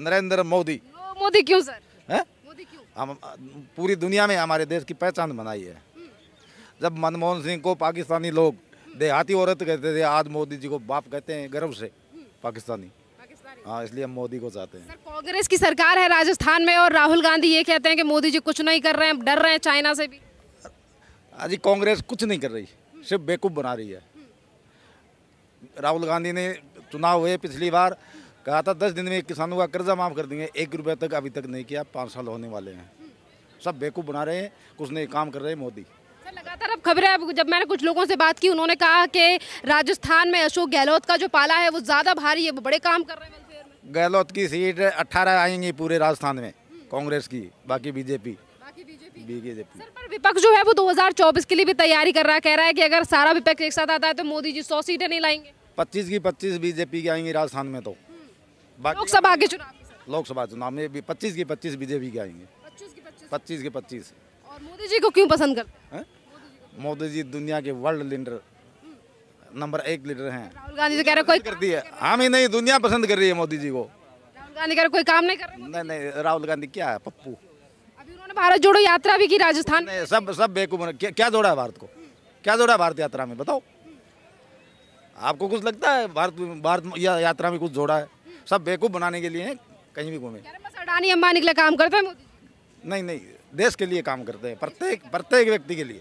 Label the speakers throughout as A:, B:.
A: नरेंद्र मोदी मोदी क्यों सर है? मोदी क्यों हम पूरी दुनिया में हमारे देश की पहचान बनाई है जब मनमोहन सिंह को पाकिस्तानी लोग देहाती औरत कहते थे आज मोदी जी को बाप कहते हैं गर्व से पाकिस्तानी हाँ इसलिए हम मोदी को चाहते हैं
B: कांग्रेस की सरकार है राजस्थान में और राहुल गांधी ये कहते हैं कि मोदी जी कुछ नहीं कर रहे हैं डर रहे हैं चाइना से भी
A: आज कांग्रेस कुछ नहीं कर रही सिर्फ बेकूफ बना रही है राहुल गांधी ने चुनाव हुए पिछली बार कहा था दस दिन में किसानों का कर्जा माफ़ कर देंगे एक रुपये तक अभी तक नहीं किया पाँच साल होने वाले हैं सब बेकूफ बना रहे हैं कुछ नहीं काम कर रहे हैं मोदी
B: लगातार अब खबर अब जब मैंने कुछ लोगों से बात की उन्होंने कहा कि राजस्थान में अशोक गहलोत का जो पाला है वो ज़्यादा भारी है वो बड़े काम कर रहे
A: हैं गहलोत की सीट अट्ठारह आएंगी पूरे राजस्थान में कांग्रेस की बाकी बीजेपी बीजेपी सर पर
B: विपक्ष जो है वो 2024 के लिए भी तैयारी कर रहा है कह रहा है कि अगर सारा विपक्ष एक साथ आता है तो मोदी जी सौ सीटें नहीं लाएंगे
A: पच्चीस की पच्चीस बीजेपी की आएंगी राजस्थान में तो
B: लोकसभा के चुनाव
A: लोकसभा चुनाव में भी पच्चीस की पच्चीस बीजेपी के आएंगे पच्चीस के पच्चीस
B: और मोदी जी को क्यों पसंद करते हैं
A: मोदी जी दुनिया के वर्ल्ड लीडर नंबर एक लीडर हैं राहुल
B: गांधी तो कह रहे कोई करती
A: है हम ही नहीं दुनिया पसंद कर रही है मोदी जी को
B: राहुल गांधी कह रहे कोई काम नहीं कर
A: रहे नहीं नहीं राहुल गांधी क्या है पप्पू अभी
B: उन्होंने भारत जोड़ो यात्रा भी की राजस्थान में
A: सब सब बेकूफ क्या, क्या जोड़ा है भारत को क्या जोड़ा है भारत यात्रा में बताओ आपको कुछ लगता है भारत भारत यात्रा में कुछ जोड़ा है सब बेवकूफ़ बनाने के लिए हैं कहीं भी घूमे
B: अडानी अम्मा निकले काम करते हैं
A: नहीं नहीं देश के लिए काम करते हैं प्रत्येक प्रत्येक व्यक्ति के लिए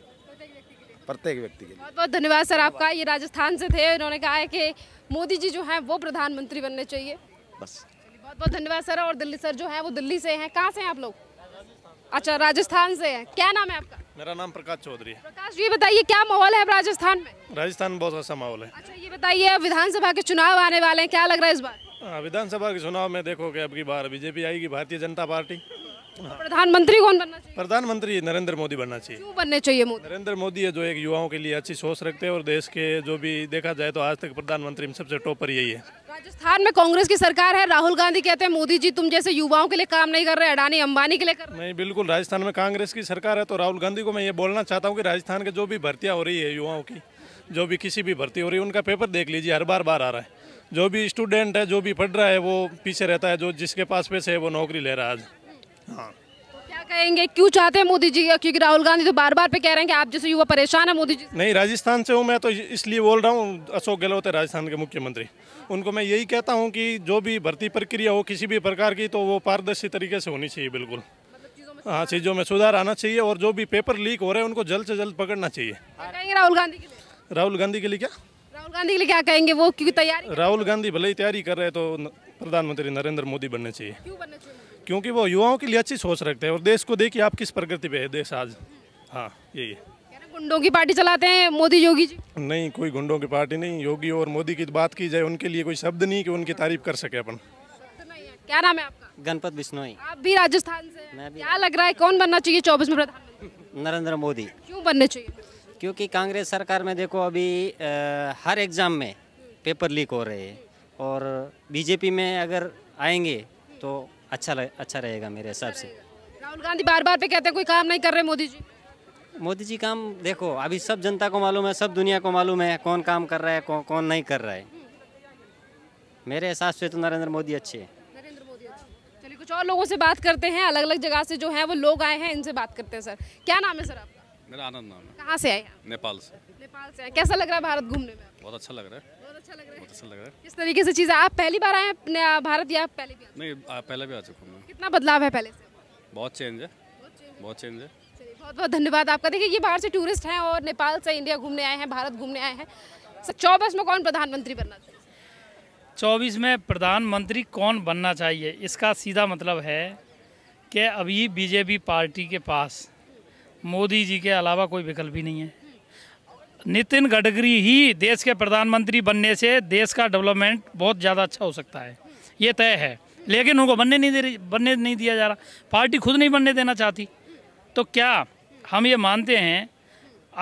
A: प्रत्येक व्यक्ति के लिए
B: बहुत बहुत धन्यवाद सर आपका ये राजस्थान से थे उन्होंने कहा है कि मोदी जी जो हैं वो प्रधानमंत्री बनने चाहिए बस बहुत बहुत धन्यवाद सर और दिल्ली सर जो है वो दिल्ली से हैं कहाँ से हैं आप लोग अच्छा राजस्थान से हैं क्या नाम है आपका
C: मेरा नाम प्रकाश चौधरी है
B: प्रकाश जी बताइए क्या माहौल है राजस्थान में
C: राजस्थान बहुत अच्छा माहौल है अच्छा
B: ये बताइए विधानसभा के चुनाव आने वाले हैं क्या लग रहा है इस बार
C: हाँ, विधानसभा के चुनाव में देखोगे अब की बार बीजेपी आएगी भारतीय जनता पार्टी हाँ।
B: प्रधानमंत्री कौन बनना
C: चाहिए प्रधानमंत्री नरेंद्र मोदी बनना चाहिए क्यों
B: बनने चाहिए मोदी
C: नरेंद्र मोदी है जो एक युवाओं के लिए अच्छी सोच रखते हैं और देश के जो भी देखा जाए तो आज तक प्रधानमंत्री में सबसे टॉप पर यही है
B: राजस्थान में कांग्रेस की सरकार है राहुल गांधी कहते हैं मोदी जी तुम जैसे युवाओं के लिए काम नहीं कर रहे अडानी अंबानी के लिए कर
C: नहीं बिल्कुल राजस्थान में कांग्रेस की सरकार है तो राहुल गांधी को मैं ये बोलना चाहता हूँ की राजस्थान के जो भी भर्तियाँ हो रही है युवाओं की जो भी किसी भी भर्ती हो रही है उनका पेपर देख लीजिए हर बार बार आ रहा है जो भी स्टूडेंट है जो भी पढ़ रहा है वो पीछे रहता है जो जिसके पास पैसे है वो नौकरी ले रहा है आज हाँ
B: तो क्या कहेंगे क्यों चाहते हैं मोदी जी क्योंकि राहुल गांधी तो बार बार पे कह रहे हैं कि आप जैसे युवा परेशान है मोदी जी
C: नहीं राजस्थान से हूँ मैं तो इसलिए बोल रहा हूँ अशोक गहलोत है राजस्थान के मुख्यमंत्री उनको मैं यही कहता हूँ कि जो भी भर्ती प्रक्रिया हो किसी भी प्रकार की तो वो पारदर्शी तरीके से होनी चाहिए बिल्कुल मतलब हाँ चीज़ों में सुधार आना चाहिए और जो भी पेपर लीक हो रहे हैं उनको जल्द से जल्द पकड़ना चाहिए राहुल गांधी राहुल गांधी के लिए क्या
B: राहुल गांधी के लिए क्या कहेंगे वो क्योंकि तैयारी
C: राहुल गांधी भले ही तैयारी कर रहे तो प्रधानमंत्री नरेंद्र मोदी बनने चाहिए क्यों बनने चाहिए क्योंकि वो युवाओं के लिए अच्छी सोच रखते हैं और देश को देखिए आप किस प्रगति पे है देश आज हाँ यही है
B: गुंडों की पार्टी चलाते हैं मोदी योगी जी
C: नहीं कोई गुंडों की पार्टी नहीं योगी और मोदी की बात की जाए उनके लिए कोई शब्द नहीं कि उनकी तारीफ कर सके अपन
B: क्या नाम है आपका
D: गणपत बिश्नोई
B: आप भी राजस्थान से क्या लग रहा है कौन बनना चाहिए चौबीस में प्रधानमंत्री नरेंद्र मोदी क्यों बनने चाहिए
D: क्योंकि कांग्रेस सरकार में देखो अभी हर एग्ज़ाम में पेपर लीक हो रहे हैं और बीजेपी में अगर आएंगे तो अच्छा लग, अच्छा रहेगा मेरे हिसाब से
B: राहुल गांधी बार बार पे कहते हैं कोई काम नहीं कर रहे मोदी जी
D: मोदी जी काम देखो अभी सब जनता को मालूम है सब दुनिया को मालूम है कौन काम कर रहा है कौन कौन नहीं कर रहा है मेरे हिसाब से तो नरेंद्र मोदी अच्छे हैं नरेंद्र मोदी
B: चलिए कुछ और लोगों से बात करते हैं अलग अलग जगह से जो है वो लोग आए हैं इनसे बात करते हैं सर क्या नाम है सर आप
A: मेरा आनंद नाम है कहाँ से आए नेपाल से
B: नेपाल से आए कैसा लग रहा है भारत घूमने
A: में बहुत अच्छा लग रहा है बहुत अच्छा लग रहा है बहुत अच्छा लग रहा है किस
B: तरीके से चीज़ें आप पहली बार आए हैं भारत या पहले भी
D: नहीं पहले भी आ चुका हूँ कितना बदलाव है पहले से बहुत चेंज है बहुत चेंज है
B: बहुत बहुत धन्यवाद आपका देखिए ये बाहर से टूरिस्ट हैं और नेपाल से इंडिया घूमने आए हैं भारत घूमने आए हैं चौबीस में कौन प्रधानमंत्री बनना
D: चाहिए चौबीस में प्रधानमंत्री कौन बनना चाहिए इसका सीधा मतलब है कि अभी बीजेपी पार्टी के पास मोदी जी के अलावा कोई विकल्प ही नहीं है नितिन गडकरी ही देश के प्रधानमंत्री बनने से देश का डेवलपमेंट बहुत ज़्यादा अच्छा हो सकता है ये तय है लेकिन उनको बनने नहीं दे रही बनने नहीं दिया जा रहा पार्टी खुद नहीं बनने देना चाहती तो क्या हम ये मानते हैं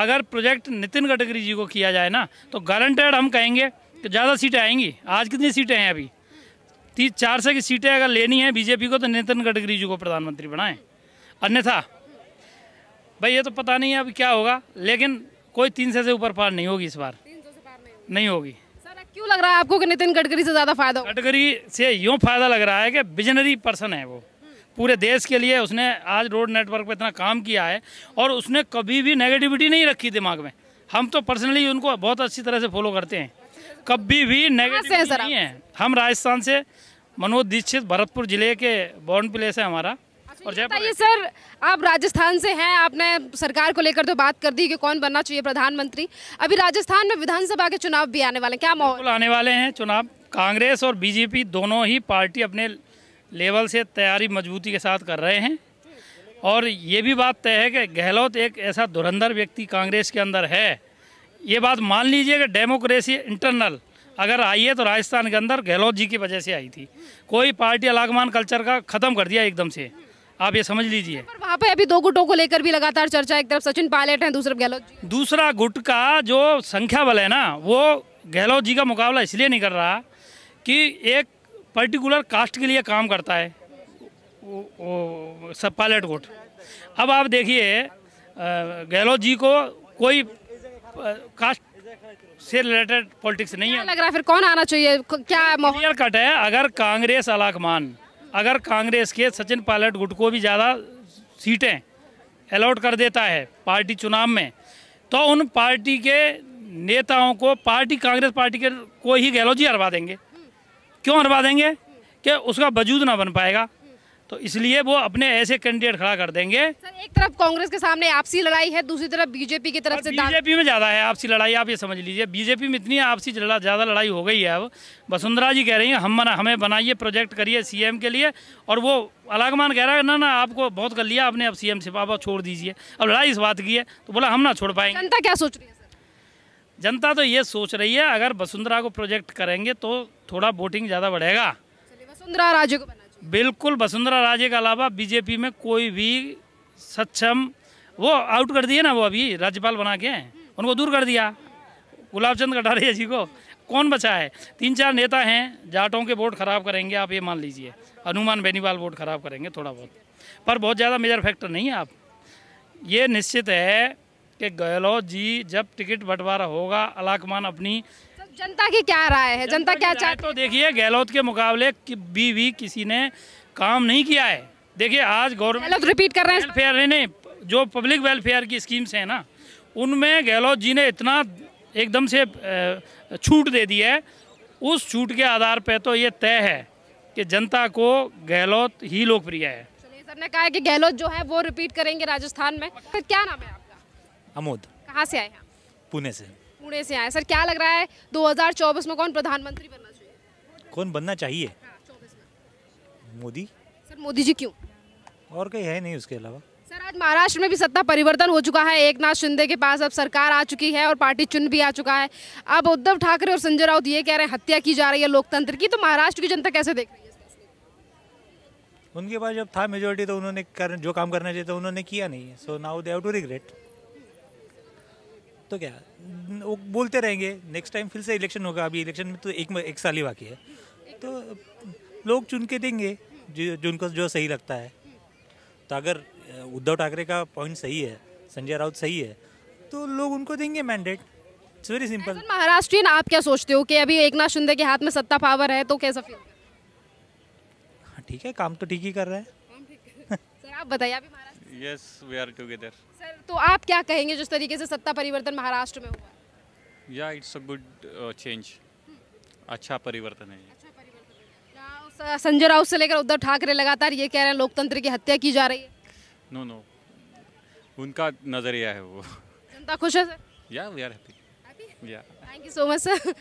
D: अगर प्रोजेक्ट नितिन गडकरी जी को किया जाए ना तो गारंटेड हम कहेंगे कि ज़्यादा सीटें आएंगी आज कितनी सीटें हैं अभी तीस चार सौ की सीटें अगर लेनी है बीजेपी को तो नितिन गडकरी जी को प्रधानमंत्री बनाएं अन्यथा भाई ये तो पता नहीं है अब क्या होगा लेकिन कोई तीन सौ से ऊपर पार नहीं होगी इस बार नहीं होगी
B: क्यों लग रहा है आपको कि नितिन गडकरी से ज़्यादा फायदा
D: गडकरी से यूँ फायदा लग रहा है कि विजनरी पर्सन है वो पूरे देश के लिए उसने आज रोड नेटवर्क पे इतना काम किया है और उसने कभी भी नेगेटिविटी नहीं रखी दिमाग में हम तो पर्सनली उनको बहुत अच्छी तरह से फॉलो करते हैं कभी भी नेगेटिविटी नहीं है हम राजस्थान से मनोज दीक्षित भरतपुर जिले के बॉर्न प्लेस है हमारा और
B: जयपुर सर आप राजस्थान से हैं आपने सरकार को लेकर तो बात कर दी कि कौन बनना चाहिए प्रधानमंत्री अभी राजस्थान में विधानसभा के चुनाव भी आने वाले क्या माहौल
D: आने वाले हैं चुनाव कांग्रेस और बीजेपी दोनों ही पार्टी अपने लेवल से तैयारी मजबूती के साथ कर रहे हैं और ये भी बात तय है कि गहलोत एक ऐसा धुरंधर व्यक्ति कांग्रेस के अंदर है ये बात मान लीजिए कि डेमोक्रेसी इंटरनल अगर आई है तो राजस्थान के अंदर गहलोत जी की वजह से आई थी कोई पार्टी अलागमान कल्चर का ख़त्म कर दिया एकदम से आप ये समझ लीजिए
B: वहाँ पे अभी दो गुटों को लेकर भी लगातार चर्चा एक तरफ सचिन पायलट है दूसरा गहलोत
D: दूसरा गुट का जो संख्या बल है ना वो गहलोत जी का मुकाबला इसलिए नहीं कर रहा कि एक पर्टिकुलर कास्ट के लिए काम करता है वो, वो सब पायलट गुट अब आप देखिए गहलोत जी को कोई कास्ट से रिलेटेड पॉलिटिक्स नहीं है लग रहा फिर कौन आना चाहिए क्या कट है अगर कांग्रेस अलाकमान अगर कांग्रेस के सचिन पायलट गुट को भी ज़्यादा सीटें अलॉट कर देता है पार्टी चुनाव में तो उन पार्टी के नेताओं को पार्टी कांग्रेस पार्टी के को ही गहलोत जी हरवा देंगे क्यों हरवा देंगे कि उसका वजूद ना बन पाएगा तो इसलिए वो अपने ऐसे कैंडिडेट खड़ा कर देंगे सर
B: एक तरफ कांग्रेस के सामने आपसी लड़ाई है दूसरी तरफ बीजेपी की तरफ से बीजेपी में ज़्यादा है
D: आपसी लड़ाई आप ये समझ लीजिए बीजेपी में इतनी आपसी ज़्यादा लड़ाई हो गई है अब वसुंधरा जी कह रही है हम बना हमें बनाइए प्रोजेक्ट करिए सीएम के लिए और वो अलागमान कह रहा है ना ना आपको बहुत कर लिया आपने अब सीएम से छोड़ दीजिए अब लड़ाई इस बात की है तो बोला हम ना छोड़ पाएंगे
B: जनता क्या सोच रही है
D: जनता तो ये सोच रही है अगर वसुंधरा को प्रोजेक्ट करेंगे तो थोड़ा वोटिंग ज़्यादा बढ़ेगा
B: वसुंधरा राज्य को
D: बिल्कुल वसुंधरा राजे के अलावा बीजेपी में कोई भी सक्षम वो आउट कर दिए ना वो अभी राज्यपाल बना के उनको दूर कर दिया गुलाब चंद कटारिया जी को कौन बचा है तीन चार नेता हैं जाटों के वोट खराब करेंगे आप ये मान लीजिए हनुमान बेनीवाल वोट खराब करेंगे थोड़ा बहुत पर बहुत ज़्यादा मेजर फैक्टर नहीं है आप ये निश्चित है कि गहलोत जी जब टिकट बंटवारा होगा अलाकमान अपनी
B: जनता की क्या राय है
D: जनता क्या चाहती तो देखिए गहलोत के मुकाबले भी, भी किसी ने काम नहीं किया है देखिए आज गवर्नमेंट रिपीट कर रहे हैं नहीं जो पब्लिक वेलफेयर की स्कीम्स हैं ना उनमें गहलोत जी ने इतना एकदम से छूट दे दी है उस छूट के आधार पर तो ये तय है कि जनता को गहलोत ही लोकप्रिय है
B: सर ने कहा है कि गहलोत जो है वो रिपीट करेंगे राजस्थान में क्या नाम है आपका अमोद कहाँ से आए हैं पुणे से पुणे से आए सर क्या लग रहा है 2024 में कौन प्रधानमंत्री बनना
D: चाहिए कौन बनना चाहिए हाँ, मोदी
B: सर मोदी जी क्यों
D: और कहीं है नहीं उसके अलावा
B: सर आज महाराष्ट्र में भी सत्ता परिवर्तन हो चुका है एक नाथ शिंदे के पास अब सरकार आ चुकी है और पार्टी चुन भी आ चुका है अब उद्धव ठाकरे और संजय राउत ये कह रहे हैं हत्या की जा रही है लोकतंत्र की तो महाराष्ट्र की जनता कैसे देख रही है
D: उनके पास जब था मेजोरिटी तो उन्होंने कर, जो काम करना चाहिए तो उन्होंने किया नहीं so now they have to regret तो क्या वो बोलते रहेंगे नेक्स्ट टाइम फिर से इलेक्शन होगा अभी इलेक्शन में तो एक एक साल ही बाकी है तो लोग चुन के देंगे जो जिनको जो सही लगता है तो अगर उद्धव ठाकरे का पॉइंट सही है संजय राउत सही है
B: तो लोग उनको देंगे mandate
D: it's very simple
B: Maharashtra आप क्या सोचते हो कि अभी एक नाथ शिंदे के हाथ में सत्ता पावर है तो कैसा फील हाँ,
D: ठीक है काम तो ठीक ही कर रहा है
B: सर आप बताइए अभी
D: yes we are together
B: sir तो आप क्या कहेंगे जिस तरीके से सत्ता परिवर्तन महाराष्ट्र में
D: हुआ या इट्स अ गुड चेंज अच्छा परिवर्तन है
B: अच्छा संजय राउत से लेकर उद्धव ठाकरे लगातार ये कह रहे हैं लोकतंत्र की हत्या की जा रही है
D: नो no, नो no.
B: उनका नजरिया है वो जनता खुश है सर या वी आर हैप्पी या thank you so much sir